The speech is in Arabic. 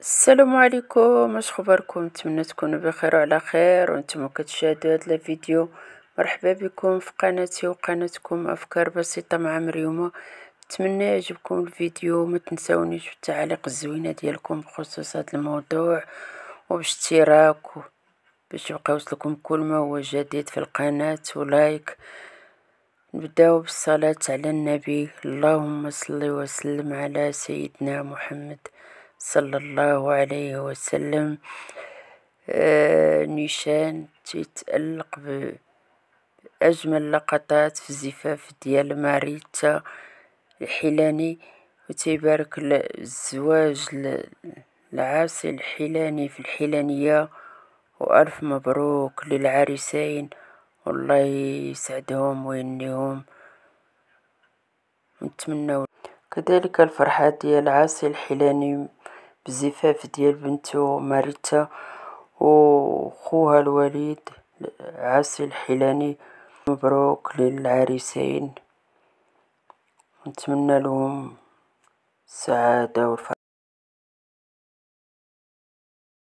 السلام عليكم اش خبركم نتمنى تكونوا بخير وعلى خير وانتم كتشاهدوا هذا الفيديو مرحبا بكم في قناتي وقناتكم افكار بسيطه مع مريومه نتمنى يعجبكم الفيديو ما تنساونيش بالتعاليق الزوينه ديالكم بخصوص هذا الموضوع وباشتراك باش يبقى يوصلكم كل ما هو جديد في القناه ولايك نبداو بالصلاه على النبي اللهم صل وسلم على سيدنا محمد صلى الله عليه وسلم آه، نيشان تيتألق بأجمل لقطات في الزفاف ديال ماريتا الحلاني وتبارك الزواج العاصي الحلاني في الحلانية وألف مبروك للعريسين والله يسعدهم وينيهم نتمنى كذلك الفرحة ديال عاصي الحلاني بزفاف ديال بنته ماريتا وخوها الوليد عاصي الحلاني مبروك للعريسين نتمنى لهم السعاده والفرح